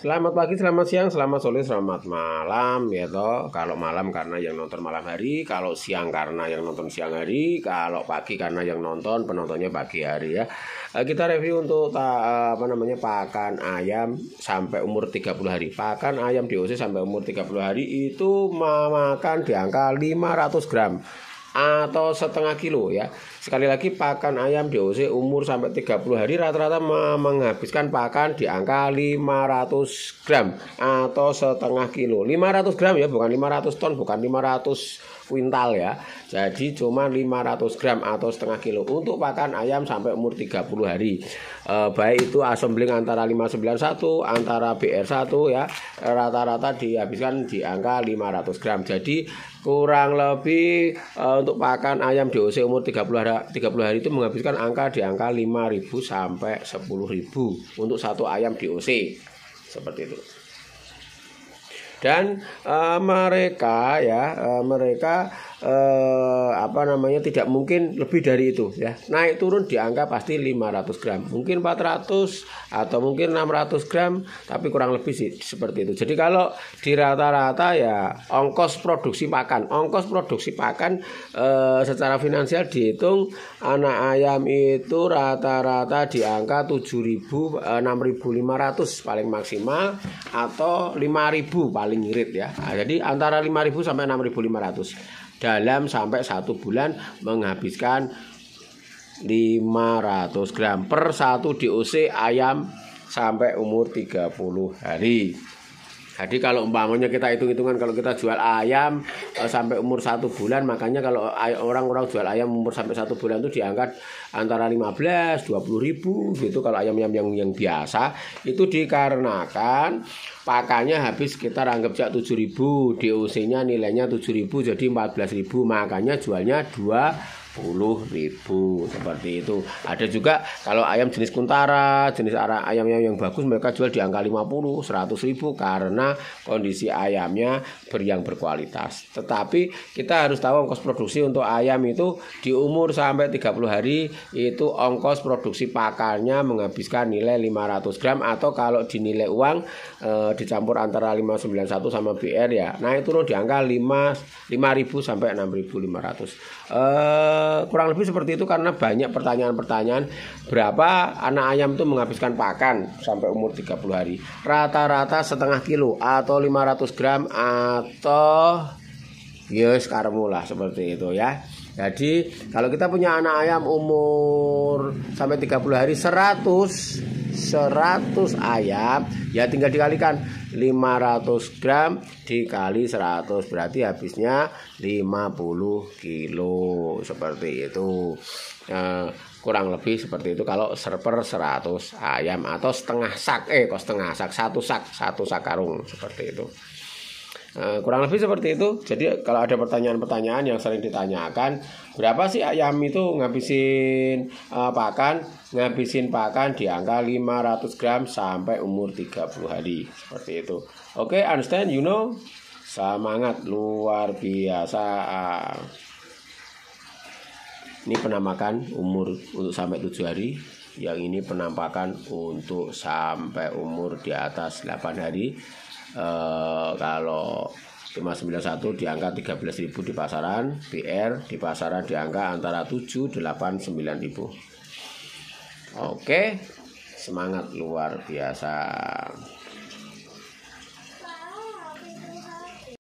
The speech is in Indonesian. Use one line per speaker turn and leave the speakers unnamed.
Selamat pagi, selamat siang, selamat sore, selamat malam ya toh. Kalau malam karena yang nonton malam hari, kalau siang karena yang nonton siang hari, kalau pagi karena yang nonton penontonnya pagi hari ya. Eh, kita review untuk eh, apa namanya pakan ayam sampai umur 30 hari. Pakan ayam di usia sampai umur 30 hari itu memakan di angka 500 gram atau setengah kilo ya. Sekali lagi pakan ayam DOC umur sampai 30 hari rata-rata menghabiskan pakan di angka 500 gram atau setengah kilo. 500 gram ya bukan 500 ton, bukan 500 kuintal ya. Jadi cuma 500 gram atau setengah kilo untuk pakan ayam sampai umur 30 hari. E, baik itu assembling antara 591 antara BR1 ya rata-rata dihabiskan di angka 500 gram. Jadi kurang lebih e, untuk pakan ayam DOC umur 30 hari, 30 hari itu menghabiskan angka di angka 5.000 sampai 10.000 untuk satu ayam DOC. Seperti itu dan uh, mereka ya uh, mereka eh, apa namanya tidak mungkin lebih dari itu ya. Naik turun di angka pasti 500 gram, mungkin 400 atau mungkin 600 gram, tapi kurang lebih sih, seperti itu. Jadi kalau di rata-rata ya ongkos produksi pakan, ongkos produksi pakan eh, secara finansial dihitung anak ayam itu rata-rata di angka 7.000 eh, 6.500 paling maksimal atau 5.000 paling irit ya. Nah, jadi antara 5.000 sampai 6.500 dalam sampai satu bulan menghabiskan 500 gram per satu DOC ayam sampai umur 30 hari. Jadi kalau umpamanya kita hitung-hitungan kalau kita jual ayam uh, sampai umur satu bulan, makanya kalau orang-orang jual ayam umur sampai satu bulan itu diangkat antara 15, 20 ribu gitu. Kalau ayam-ayam yang yang biasa itu dikarenakan pakannya habis sekitar anggap jak 7 ribu, DOC-nya nilainya 7 ribu jadi 14 ribu, makanya jualnya dua ribu seperti itu. Ada juga kalau ayam jenis kuntara, jenis ayam yang, yang bagus mereka jual di angka 50, 100 ribu karena kondisi ayamnya ber yang berkualitas. Tetapi kita harus tahu ongkos produksi untuk ayam itu di umur sampai 30 hari itu ongkos produksi pakannya menghabiskan nilai 500 gram atau kalau dinilai uang e, dicampur antara 591 sama BR ya. Nah, itu turun di angka 5 5000 sampai 6500. Eh Eh, kurang lebih seperti itu karena banyak pertanyaan-pertanyaan berapa anak ayam itu menghabiskan pakan sampai umur 30 hari. Rata-rata setengah kilo atau 500 gram atau Yes, ya karmula seperti itu ya. Jadi kalau kita punya anak ayam umur sampai 30 hari 100 100 ayam ya tinggal dikalikan 500 gram dikali 100 berarti habisnya 50 kilo seperti itu eh, kurang lebih seperti itu kalau serper 100 ayam atau setengah sak eh kok setengah sak satu sak satu sak karung seperti itu Eh, kurang lebih seperti itu. Jadi kalau ada pertanyaan-pertanyaan yang sering ditanyakan, berapa sih ayam itu ngabisin uh, pakan? Ngabisin pakan di angka 500 gram sampai umur 30 hari. Seperti itu. Oke, okay, understand you know? Semangat luar biasa. ini penampakan umur untuk sampai 7 hari yang ini penampakan untuk sampai umur di atas 8 hari Eh, kalau 591 di angka 13.000 di pasaran, PR di pasaran di angka antara 7 8 9.000. Oke, semangat luar biasa.